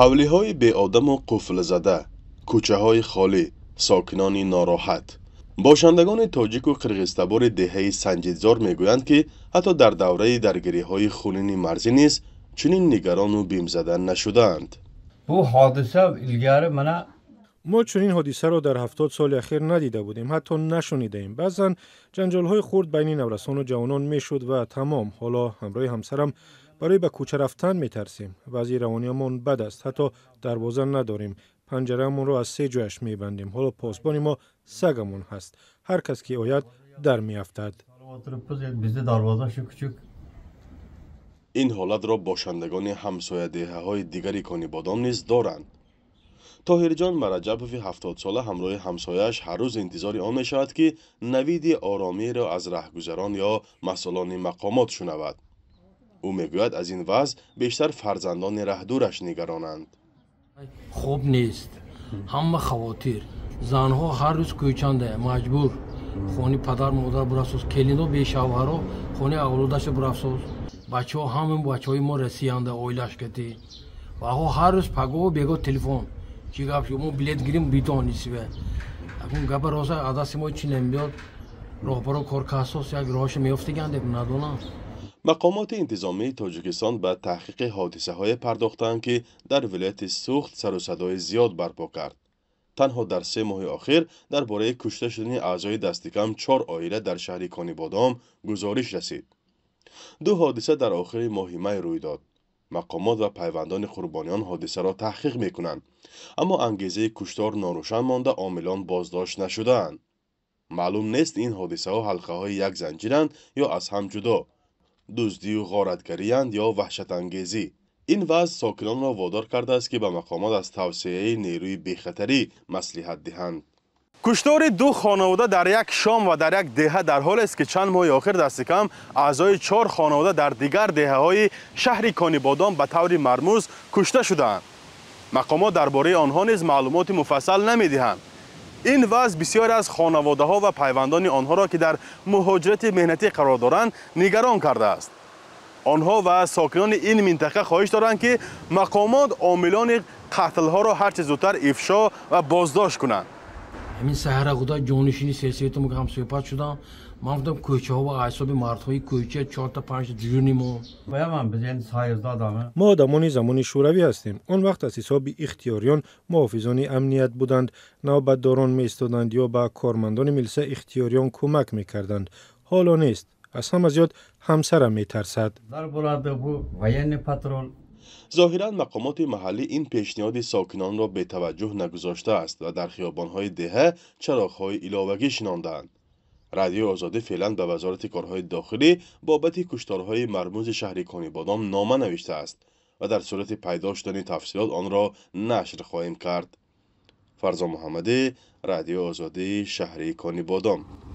حولی های به آدم و قفل زده، کوچه های خالی، ساکنانی ناراحت. باشندگان تاجیک و قرغستبار دهه سنجیدزار می گویند که حتی در دوره درگری های خونین مرزی نیست چنین نگران و بیم زدن نشدند. بو حادثه الگر منا ما چنین حدیث را در هفتاد سال اخیر ندیده بودیم حتی نشنیده ایم بعضا جنجال های خورد بین نورسان و جوانان می شود و تمام حالا همراه همسرم برای به کوچه رفتن می ترسیم وضعی بد است حتی دروازه نداریم پنجرهمون رو از سه جایش می بندیم حالا پاسبانی ما سگمون هست هر کس که آید در می افتد این حالت را باشندگان همسایه دهه های دیگری کانیبادان نیز دارند تاهیر جان فی هفتاد ساله همراه همسایش هر روز انتظار آن می شود که نویدی آرامی را از رهگذران یا مسئولان مقامات شنود ӯ мегӯяд аз ин вазъ бештар фарзандони раҳдураш нигаронанд хуб нест ҳама хавотир занҳо ҳар рӯз кӯчанда маҷбур хони падар модар бурафсоз келино бешавҳаро хони авлодаша бурафсоз бачао ҳама бачаҳои мо расиянда оилашкати ваҳо ҳар рӯз пагоҳу бего телефон чӣ гап шумо билет гирим битонисве акун гапа роса адаси мо чӣ намеёд роҳбару коркасос як роҳаша меёфтагандек надонам مقامات انتظامی تاجیکستان به تحقیق حادثه های پرداختند که در ولایت سوخت سر و صدای زیاد برپا کرد. تنها در سه ماه آخر درباره کشته شدن اعضای دستکم چهار آیله در شهر کانیبادام گزارش رسید. دو حادثه در آخر ماه می روی داد. مقامات و پیوندان قربانیان حادثه را تحقیق می کنند. اما انگیزه کشتار ناروشن مانده عاملان بازداشت نشدهاند. معلوم نیست این حادثه ها حلقه های یک زنجیرند یا از هم جدا. дуздию ғоратгариянд ё ваҳшатангезӣ ин вазъ сокинонро водор кардааст ки ба мақомот аз тавсеаи нерӯи бехатарӣ маслиҳат диҳанд куштори ду хонавода дар як шом ва дар як деҳа дар ҳолест ки чанд моҳи охир дасти кам аъзои чор хонавода дар дигар деҳаҳои шаҳри конибодон ба таври мармӯз кушта шудаанд мақомот дар бораи онҳо низ маълумоти муфассал намедиҳанд این وضع بسیار از خانواده ها و پیوندان آنها را که در مهاجرت مهنتی قرار دارند نگران کرده است. آنها و ساکنان این منطقه خواهش دارند که مقامات عاملان قتل ها را هرچه زودتر افشا و بازداشت کنند. همین سهر خدا جونشی سلسله تو مگه هم صحبت شدم من کوچه ها و حساب مرد های کوچه چهار تا پنج جونی ما من بزن سایز دادم ما دامونی زمانی شوروی هستیم اون وقت از حساب اختیاریان محافظان امنیت بودند بعد می ایستادند یا با کارمندان ملسه اختیاریان کمک میکردند حالا نیست از از زیاد همسرم میترسد در بو و پترول ظاهرا مقامات محلی این پیشنهاد ساکنان را به توجه نگذاشته است و در خیابانهای دهه چراغهای ایلاوگی شناندند رادیو آزاده فعلا به وزارت کارهای داخلی بابت کشتارهای مرموز کانی بادام نامه نوشته است و در صورت پیدا شدن تفصیلات آن را نشر خواهیم کرد فرزا محمدی رادیو آزاده کانی بادام